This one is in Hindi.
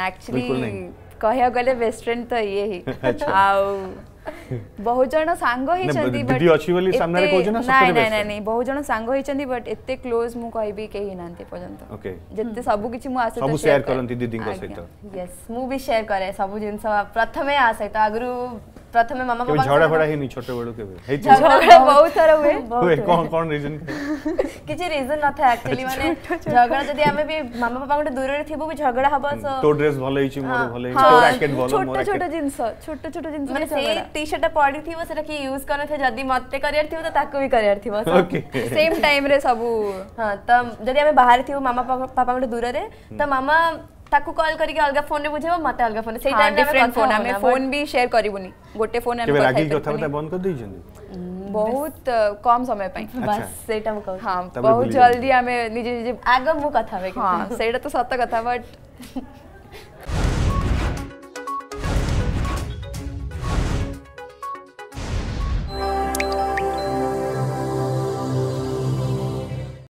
एक्चुअली कह गले तो ये ही अच्छा। आउ जन सांग होइचंदी बट दीदी अछि बोली सामने कहू ना नहीं नाही नाही नाही बहु जन सांग होइचंदी बट एते क्लोज मु कहबी केही नांते पजंत ओके जते hmm। तो सब किछि मु आसे सब शेयर करंती दीदी को सहित यस मु भी शेयर करे सब जिंस प्रथमे आसे सहित तो अगुरु प्रथमे मामा बाबा झोडा फड़ा ही नहीं छोटे बड़ो के हे झोडा तो- बहुत सारा हुए हुए कौन कौन रीजन କିଛି ରିଜନ ନଥାଏ ଆକ୍ଚୁଆଲି ମାନେ ଝଗଡ଼ା ଯଦି ଆମେ ବି ମାମା ବାପାଙ୍କଠୁ ଦୂରରେ ଥିବୁ ବି ଝଗଡ଼ା ହବ ତୋ ଡ୍ରେସ୍ ଭଲ ହେଇଛି ମୋର ଭଲ ହେଇଛି ତୋ ରାକେଟ୍ ଭଲ ଛୋଟ ଛୋଟ ଜିନିଷ ଛୋଟ ଛୋଟ ଜିନିଷ ମାନେ ସେଇ ଟି ଶାର୍ଟଟା ପଡ଼ିଥିବ ସେଟା କି ୟୁଜ୍ କରିନଥିବ ଯଦି ମତେ କରିବାର ଥିବ ତ ତାକୁ ବି କରିବାର ଥିବ ସେମ୍ ରେ ସବୁ ହଁ ତ ଯଦି ଆମେ ବାହାରେ ଥିବୁ ମାମା ପାପାଙ୍କଠୁ ଦୂରରେ ତ ମାମା তাকু কল করি অলগা ফোনে বুঝাইব মতে অলগা ফোনে সেই টাইম ডিফারেন্ট ফোন আমি ফোন বি শেয়ার করিবুনি গোটে ফোন আমি কথা রাগি কথা কথা বন্ধ কর দিছেন বহুত কম সময় পাই বাস সেটা মু কহ হ্যাঁ বহুত জলদি আমি নিজে নিজে আগ মু কথা হবে হ্যাঁ সেটা তো সত্য কথা বাট